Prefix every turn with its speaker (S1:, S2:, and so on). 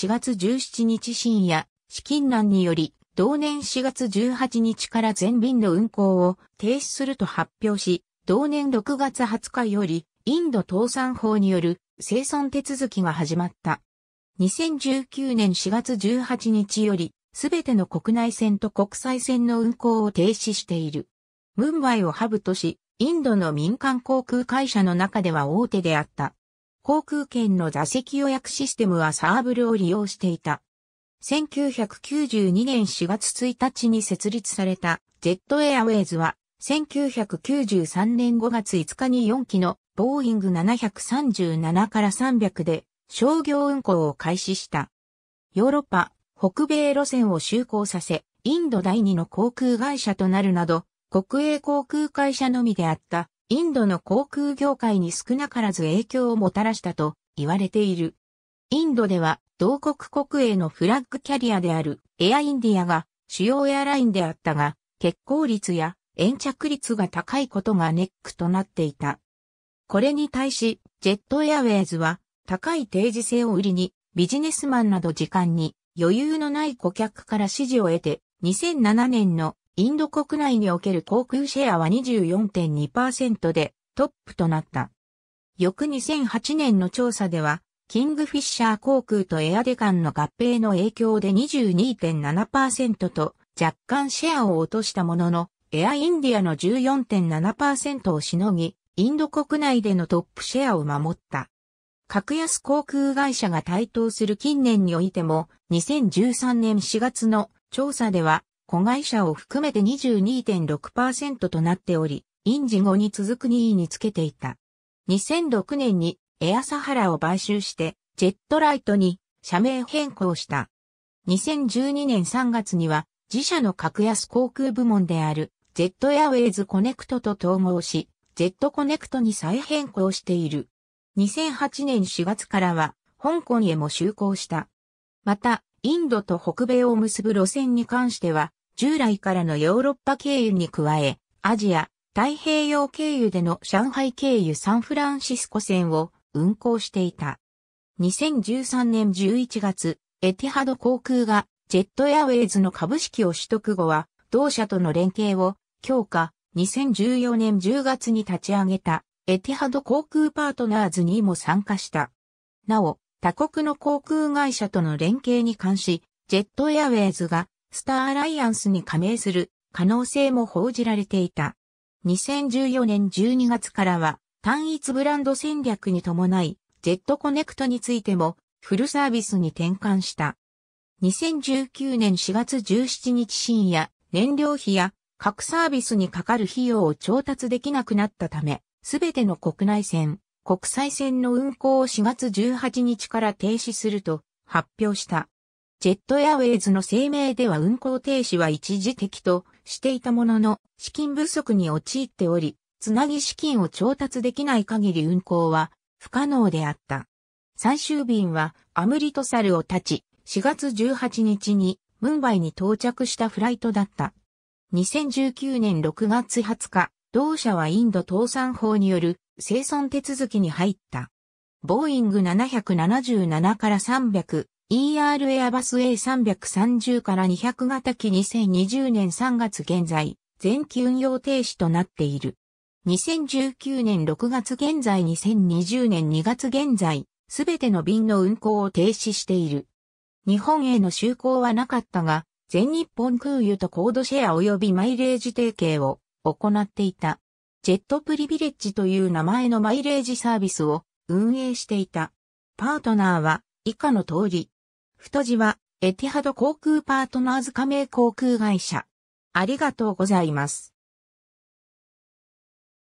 S1: 4月17日深夜、資金難により、同年4月18日から全便の運行を停止すると発表し、同年6月20日より、インド倒産法による生存手続きが始まった。2019年4月18日より、すべての国内線と国際線の運行を停止している。ムンバイをハブとし、インドの民間航空会社の中では大手であった。航空券の座席予約システムはサーブルを利用していた。1992年4月1日に設立されたジェットエアウェイズは1993年5月5日に4機のボーイング737から300で商業運行を開始した。ヨーロッパ、北米路線を就航させ、インド第2の航空会社となるなど、国営航空会社のみであったインドの航空業界に少なからず影響をもたらしたと言われている。インドでは同国国営のフラッグキャリアであるエアインディアが主要エアラインであったが、欠航率や延着率が高いことがネックとなっていた。これに対し、ジェットエアウェイズは高い定時性を売りにビジネスマンなど時間に余裕のない顧客から支持を得て2007年のインド国内における航空シェアは24.2%でトップとなった。翌2008年の調査では、キングフィッシャー航空とエアデカンの合併の影響で22.7%と若干シェアを落としたものの、エアインディアの14.7%をしのぎ、インド国内でのトップシェアを守った。格安航空会社が台頭する近年においても、2013年4月の調査では、子会社を含めて22.6%となっており、インジゴに続く2位につけていた。2006年にエアサハラを買収して、ジェットライトに社名変更した。2012年3月には、自社の格安航空部門である、ジェットエアウェイズコネクトと統合し、ジェットコネクトに再変更している。2008年4月からは、香港へも就航した。また、インドと北米を結ぶ路線に関しては、従来からのヨーロッパ経由に加え、アジア、太平洋経由での上海経由サンフランシスコ線を運行していた。2013年11月、エティハド航空がジェットエアウェイズの株式を取得後は、同社との連携を強化、2014年10月に立ち上げたエティハド航空パートナーズにも参加した。なお、他国の航空会社との連携に関し、ジェットエアウェイズがスターアライアンスに加盟する可能性も報じられていた。2014年12月からは単一ブランド戦略に伴い、ジェットコネクトについてもフルサービスに転換した。2019年4月17日深夜、燃料費や各サービスにかかる費用を調達できなくなったため、すべての国内線、国際線の運行を4月18日から停止すると発表した。ジェットエアウェイズの声明では運行停止は一時的としていたものの、資金不足に陥っており、つなぎ資金を調達できない限り運行は不可能であった。最終便はアムリトサルを立ち、4月18日にムンバイに到着したフライトだった。2019年6月20日、同社はインド倒産法による生存手続きに入った。ボーイング777から300、ER エアバス A330 から200型機2020年3月現在、全機運用停止となっている。2019年6月現在2020年2月現在、すべての便の運航を停止している。日本への就航はなかったが、全日本空輸とコードシェア及びマイレージ提携を行っていた。ジェットプリビレッジという名前のマイレージサービスを運営していた。パートナーは以下の通り。太字は、エティハド航空パートナーズ加盟航空会社。ありがとうございます。